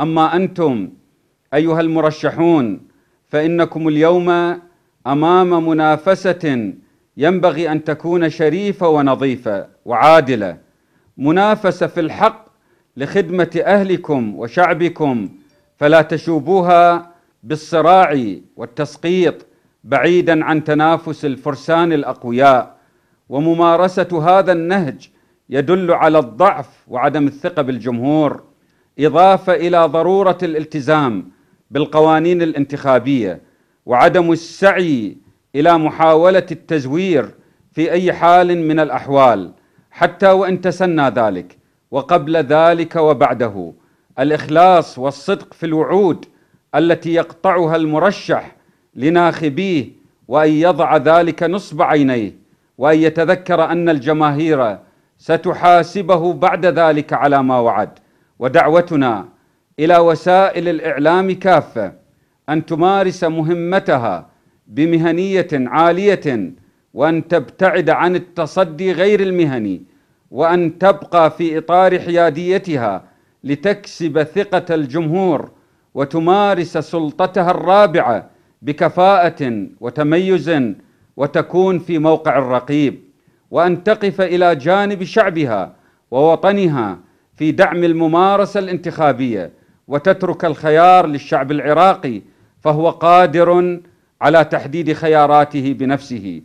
أما أنتم أيها المرشحون فإنكم اليوم أمام منافسة ينبغي أن تكون شريفة ونظيفة وعادلة منافسة في الحق لخدمة أهلكم وشعبكم فلا تشوبوها بالصراع والتسقيط بعيدا عن تنافس الفرسان الأقوياء وممارسة هذا النهج يدل على الضعف وعدم الثقة بالجمهور اضافه الى ضروره الالتزام بالقوانين الانتخابيه وعدم السعي الى محاوله التزوير في اي حال من الاحوال حتى وان تسنى ذلك وقبل ذلك وبعده الاخلاص والصدق في الوعود التي يقطعها المرشح لناخبيه وان يضع ذلك نصب عينيه وان يتذكر ان الجماهير ستحاسبه بعد ذلك على ما وعد ودعوتنا الى وسائل الاعلام كافه ان تمارس مهمتها بمهنيه عاليه وان تبتعد عن التصدي غير المهني وان تبقى في اطار حياديتها لتكسب ثقه الجمهور وتمارس سلطتها الرابعه بكفاءه وتميز وتكون في موقع الرقيب وان تقف الى جانب شعبها ووطنها في دعم الممارسه الانتخابيه وتترك الخيار للشعب العراقي فهو قادر على تحديد خياراته بنفسه